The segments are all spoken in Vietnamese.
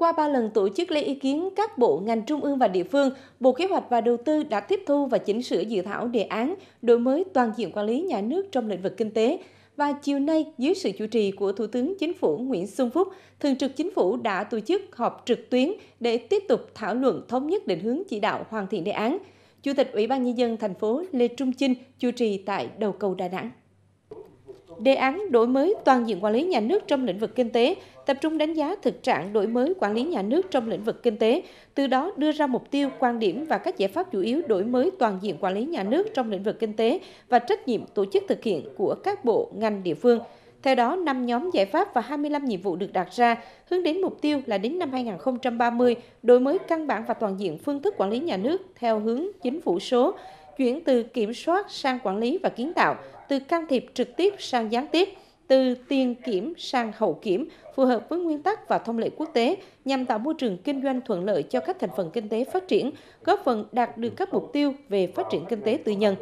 Qua ba lần tổ chức lấy ý kiến các bộ ngành trung ương và địa phương, Bộ Kế hoạch và Đầu tư đã tiếp thu và chỉnh sửa dự thảo đề án đổi mới toàn diện quản lý nhà nước trong lĩnh vực kinh tế. Và chiều nay, dưới sự chủ trì của Thủ tướng Chính phủ Nguyễn Xuân Phúc, Thường trực Chính phủ đã tổ chức họp trực tuyến để tiếp tục thảo luận thống nhất định hướng chỉ đạo hoàn thiện đề án. Chủ tịch Ủy ban Nhân dân thành phố Lê Trung Chinh chủ trì tại đầu cầu Đà Nẵng đề án đổi mới toàn diện quản lý nhà nước trong lĩnh vực kinh tế, tập trung đánh giá thực trạng đổi mới quản lý nhà nước trong lĩnh vực kinh tế, từ đó đưa ra mục tiêu, quan điểm và các giải pháp chủ yếu đổi mới toàn diện quản lý nhà nước trong lĩnh vực kinh tế và trách nhiệm tổ chức thực hiện của các bộ, ngành địa phương. Theo đó, 5 nhóm giải pháp và 25 nhiệm vụ được đặt ra, hướng đến mục tiêu là đến năm 2030, đổi mới căn bản và toàn diện phương thức quản lý nhà nước theo hướng chính phủ số, chuyển từ kiểm soát sang quản lý và kiến tạo, từ can thiệp trực tiếp sang gián tiếp, từ tiền kiểm sang hậu kiểm, phù hợp với nguyên tắc và thông lệ quốc tế nhằm tạo môi trường kinh doanh thuận lợi cho các thành phần kinh tế phát triển, góp phần đạt được các mục tiêu về phát triển kinh tế tư nhân,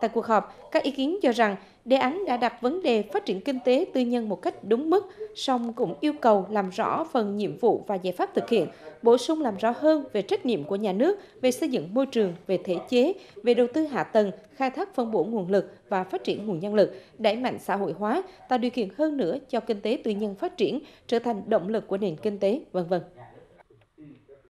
Tại cuộc họp, các ý kiến cho rằng đề án đã đặt vấn đề phát triển kinh tế tư nhân một cách đúng mức, song cũng yêu cầu làm rõ phần nhiệm vụ và giải pháp thực hiện, bổ sung làm rõ hơn về trách nhiệm của nhà nước về xây dựng môi trường, về thể chế, về đầu tư hạ tầng, khai thác phân bổ nguồn lực và phát triển nguồn nhân lực, đẩy mạnh xã hội hóa, tạo điều kiện hơn nữa cho kinh tế tư nhân phát triển, trở thành động lực của nền kinh tế, vân vân.